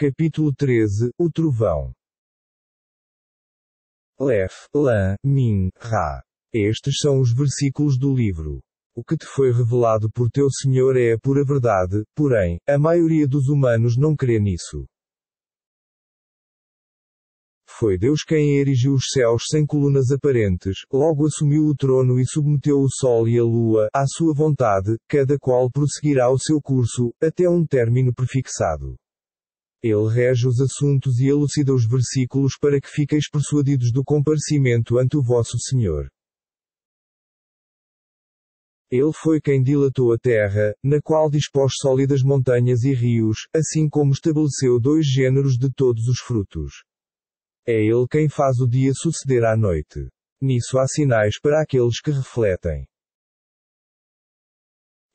Capítulo 13 O Trovão. Lef, Lã, Min, Ra. Estes são os versículos do livro. O que te foi revelado por teu Senhor é a pura verdade, porém, a maioria dos humanos não crê nisso. Foi Deus quem erigiu os céus sem colunas aparentes, logo assumiu o trono e submeteu o sol e a lua à sua vontade, cada qual prosseguirá o seu curso, até um término prefixado. Ele rege os assuntos e elucida os versículos para que fiqueis persuadidos do comparecimento ante o vosso Senhor. Ele foi quem dilatou a terra, na qual dispôs sólidas montanhas e rios, assim como estabeleceu dois gêneros de todos os frutos. É Ele quem faz o dia suceder à noite. Nisso há sinais para aqueles que refletem.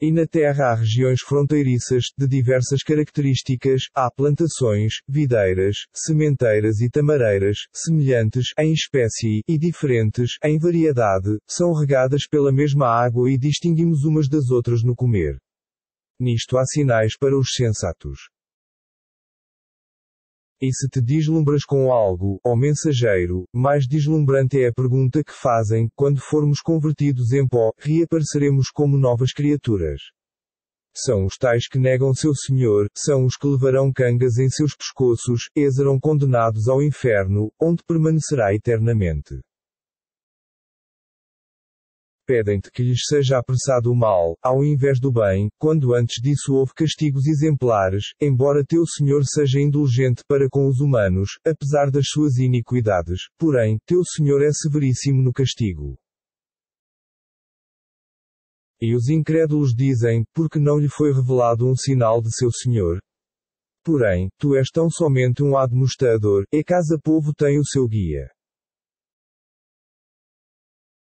E na terra há regiões fronteiriças, de diversas características, há plantações, videiras, sementeiras e tamareiras, semelhantes, em espécie, e diferentes, em variedade, são regadas pela mesma água e distinguimos umas das outras no comer. Nisto há sinais para os sensatos. E se te deslumbras com algo, ó mensageiro, mais deslumbrante é a pergunta que fazem: quando formos convertidos em pó, reapareceremos como novas criaturas. São os tais que negam seu Senhor, são os que levarão cangas em seus pescoços, e serão condenados ao inferno, onde permanecerá eternamente pedem-te que lhes seja apressado o mal, ao invés do bem, quando antes disso houve castigos exemplares, embora teu Senhor seja indulgente para com os humanos, apesar das suas iniquidades, porém, teu Senhor é severíssimo no castigo. E os incrédulos dizem, porque não lhe foi revelado um sinal de seu Senhor? Porém, tu és tão somente um administrador, e casa povo tem o seu guia.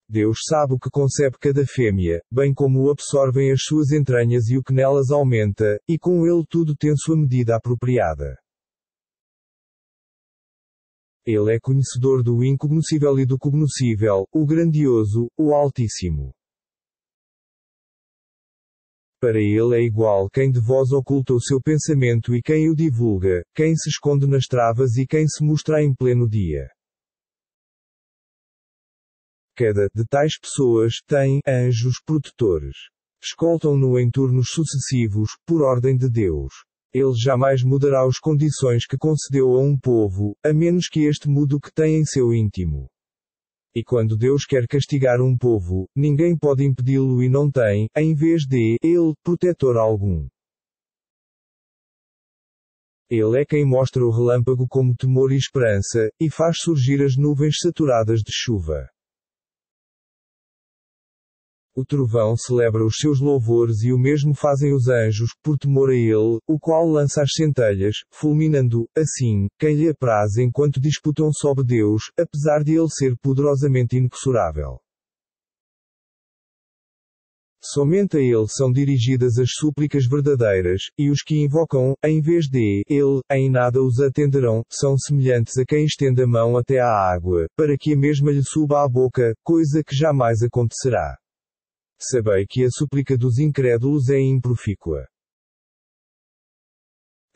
Deus sabe o que concebe cada fêmea, bem como o absorvem as suas entranhas e o que nelas aumenta, e com ele tudo tem sua medida apropriada. Ele é conhecedor do incognoscível e do cognoscível, o grandioso, o altíssimo. Para ele é igual quem de vós oculta o seu pensamento e quem o divulga, quem se esconde nas travas e quem se mostra em pleno dia. Cada de tais pessoas tem anjos protetores. Escoltam-no em turnos sucessivos, por ordem de Deus. Ele jamais mudará as condições que concedeu a um povo, a menos que este mude o que tem em seu íntimo. E quando Deus quer castigar um povo, ninguém pode impedi-lo e não tem, em vez de, ele, protetor algum. Ele é quem mostra o relâmpago como temor e esperança, e faz surgir as nuvens saturadas de chuva. O trovão celebra os seus louvores e o mesmo fazem os anjos, por temor a ele, o qual lança as centelhas, fulminando, assim, quem lhe apraz enquanto disputam sob Deus, apesar de ele ser poderosamente inexorável. Somente a ele são dirigidas as súplicas verdadeiras, e os que invocam, em vez de ele, em nada os atenderão, são semelhantes a quem estende a mão até à água, para que a mesma lhe suba à boca, coisa que jamais acontecerá. Sabei que a súplica dos incrédulos é improfícua.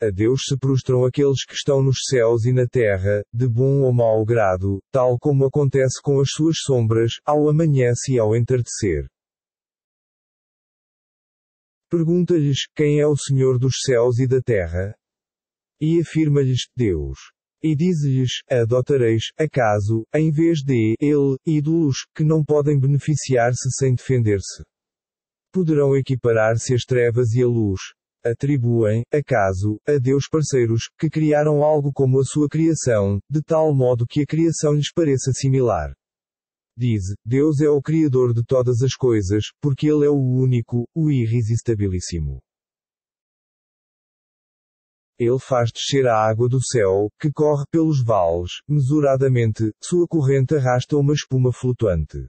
A Deus se prostram aqueles que estão nos céus e na terra, de bom ou mau grado, tal como acontece com as suas sombras, ao amanhece e ao entardecer. Pergunta-lhes: Quem é o Senhor dos céus e da terra? E afirma-lhes: Deus. E diz lhes Adotareis, acaso, em vez de ele, ídolos, que não podem beneficiar-se sem defender-se. Poderão equiparar-se as trevas e a luz. Atribuem, acaso, a Deus parceiros, que criaram algo como a sua criação, de tal modo que a criação lhes pareça similar. Diz: Deus é o Criador de todas as coisas, porque Ele é o único, o irresistibilíssimo. Ele faz descer a água do céu, que corre pelos vales, mesuradamente, sua corrente arrasta uma espuma flutuante.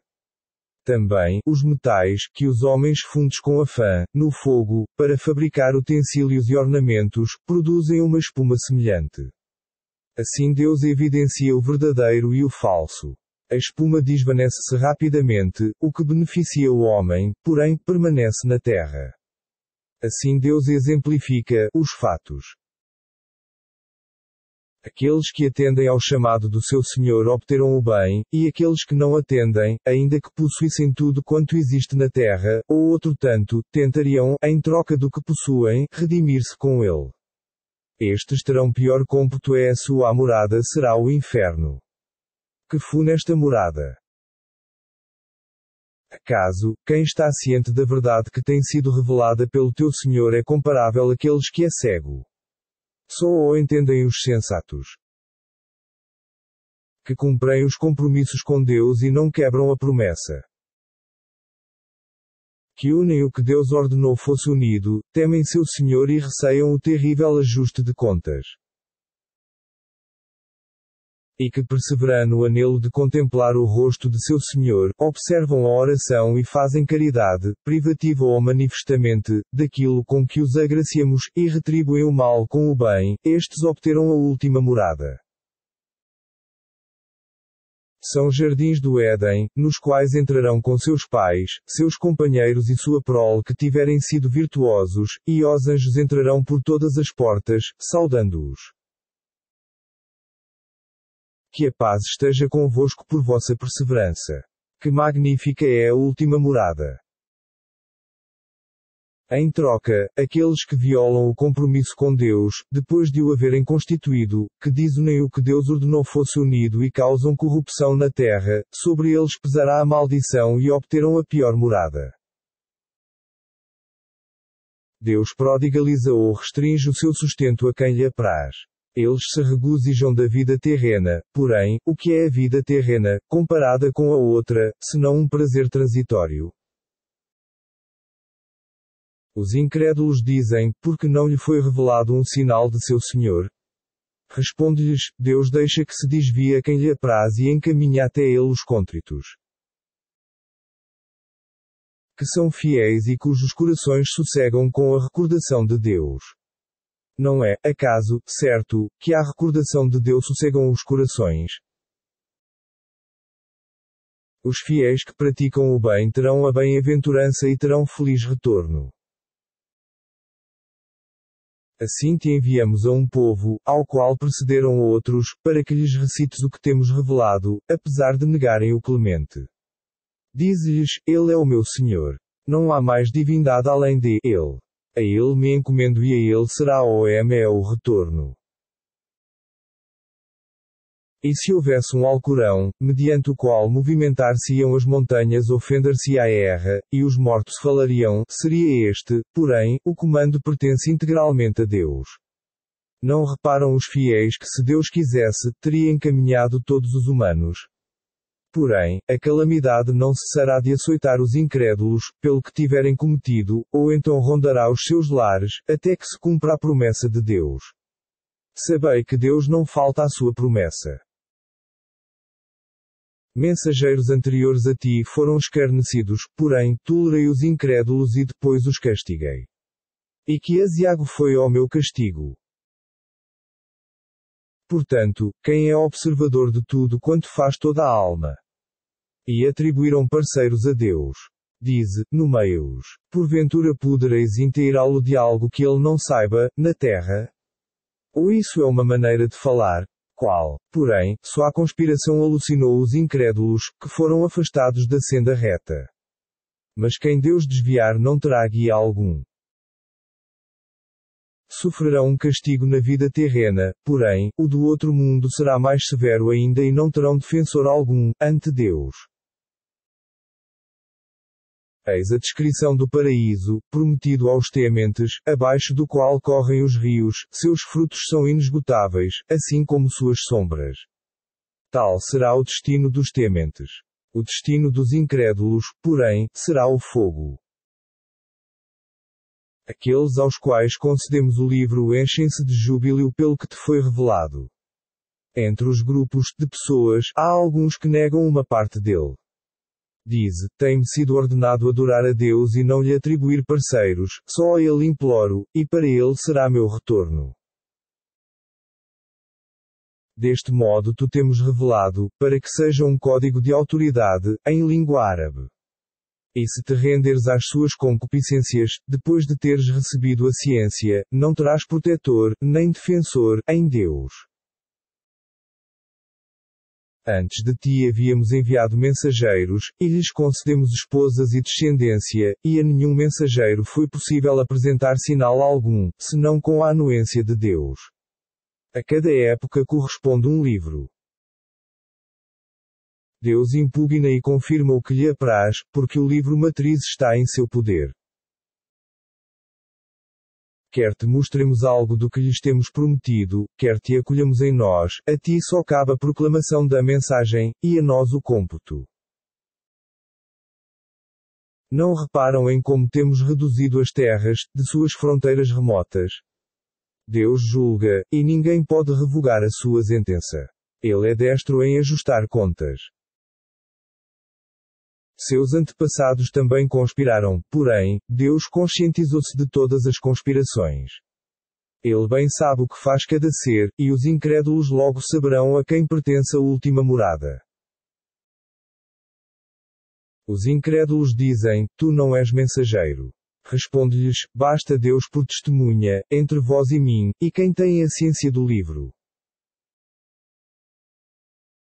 Também, os metais, que os homens fundes com afã, no fogo, para fabricar utensílios e ornamentos, produzem uma espuma semelhante. Assim Deus evidencia o verdadeiro e o falso. A espuma desvanece-se rapidamente, o que beneficia o homem, porém, permanece na terra. Assim Deus exemplifica os fatos. Aqueles que atendem ao chamado do seu Senhor obterão o bem, e aqueles que não atendem, ainda que possuíssem tudo quanto existe na terra, ou outro tanto, tentariam, em troca do que possuem, redimir-se com ele. Estes terão pior cômputo é a sua morada será o inferno. Que funesta morada! Acaso, quem está ciente da verdade que tem sido revelada pelo teu Senhor é comparável àqueles que é cego. Só ou entendem os sensatos. Que cumprem os compromissos com Deus e não quebram a promessa. Que unem o que Deus ordenou fosse unido, temem seu Senhor e receiam o terrível ajuste de contas e que perseveram no anelo de contemplar o rosto de seu Senhor, observam a oração e fazem caridade, privativa ou manifestamente, daquilo com que os agraciamos, e retribuem o mal com o bem, estes obterão a última morada são jardins do Éden, nos quais entrarão com seus pais, seus companheiros e sua prole que tiverem sido virtuosos, e os anjos entrarão por todas as portas, saudando-os. Que a paz esteja convosco por vossa perseverança. Que magnífica é a última morada. Em troca, aqueles que violam o compromisso com Deus, depois de o haverem constituído, que dizem nem o que Deus ordenou fosse unido e causam corrupção na terra, sobre eles pesará a maldição e obterão a pior morada. Deus prodigaliza ou restringe o seu sustento a quem lhe apraz. Eles se regozijam da vida terrena, porém, o que é a vida terrena, comparada com a outra, senão um prazer transitório? Os incrédulos dizem, porque não lhe foi revelado um sinal de seu Senhor? Responde-lhes, Deus deixa que se desvie a quem lhe apraz e encaminha até ele os côntritos. Que são fiéis e cujos corações sossegam com a recordação de Deus. Não é, acaso, certo, que a recordação de Deus sossegam os corações? Os fiéis que praticam o bem terão a bem-aventurança e terão feliz retorno. Assim te enviamos a um povo, ao qual precederam outros, para que lhes recites o que temos revelado, apesar de negarem o clemente. Diz-lhes, Ele é o meu Senhor. Não há mais divindade além de Ele. A ele me encomendo e a ele será o é o retorno. E se houvesse um Alcorão, mediante o qual movimentar-se-iam as montanhas, ofender-se ia a erra, e os mortos falariam, seria este, porém, o comando pertence integralmente a Deus. Não reparam os fiéis que, se Deus quisesse, teria encaminhado todos os humanos. Porém, a calamidade não cessará de açoitar os incrédulos, pelo que tiverem cometido, ou então rondará os seus lares, até que se cumpra a promessa de Deus. Sabei que Deus não falta à sua promessa. Mensageiros anteriores a ti foram escarnecidos, porém, tolerei os incrédulos e depois os castiguei. E que Asiago foi ao meu castigo. Portanto, quem é observador de tudo quanto faz toda a alma? E atribuíram parceiros a Deus. diz, meio-os, porventura pudereis inteirá-lo de algo que ele não saiba, na terra? Ou isso é uma maneira de falar? Qual, porém, só a conspiração alucinou os incrédulos, que foram afastados da senda reta. Mas quem Deus desviar não terá guia algum sofrerão um castigo na vida terrena, porém, o do outro mundo será mais severo ainda e não terão defensor algum, ante Deus. Eis a descrição do paraíso, prometido aos tementes, abaixo do qual correm os rios, seus frutos são inesgotáveis, assim como suas sombras. Tal será o destino dos tementes. O destino dos incrédulos, porém, será o fogo. Aqueles aos quais concedemos o livro enchem-se de júbilo pelo que te foi revelado. Entre os grupos de pessoas, há alguns que negam uma parte dele. Diz: Tem-me sido ordenado adorar a Deus e não lhe atribuir parceiros, só a Ele imploro, e para Ele será meu retorno. Deste modo, tu temos revelado, para que seja um código de autoridade, em língua árabe. E se te renderes às suas concupiscências, depois de teres recebido a ciência, não terás protetor, nem defensor, em Deus. Antes de ti havíamos enviado mensageiros, e lhes concedemos esposas e descendência, e a nenhum mensageiro foi possível apresentar sinal algum, senão com a anuência de Deus. A cada época corresponde um livro. Deus impugna e confirma o que lhe apraz, porque o livro matriz está em seu poder. Quer te mostremos algo do que lhes temos prometido, quer te acolhamos em nós, a ti só cabe a proclamação da mensagem, e a nós o cômputo. Não reparam em como temos reduzido as terras, de suas fronteiras remotas? Deus julga, e ninguém pode revogar a sua sentença. Ele é destro em ajustar contas. Seus antepassados também conspiraram, porém, Deus conscientizou-se de todas as conspirações. Ele bem sabe o que faz cada ser, e os incrédulos logo saberão a quem pertence a última morada. Os incrédulos dizem: Tu não és mensageiro. Responde-lhes: Basta Deus por testemunha, entre vós e mim, e quem tem a ciência do livro.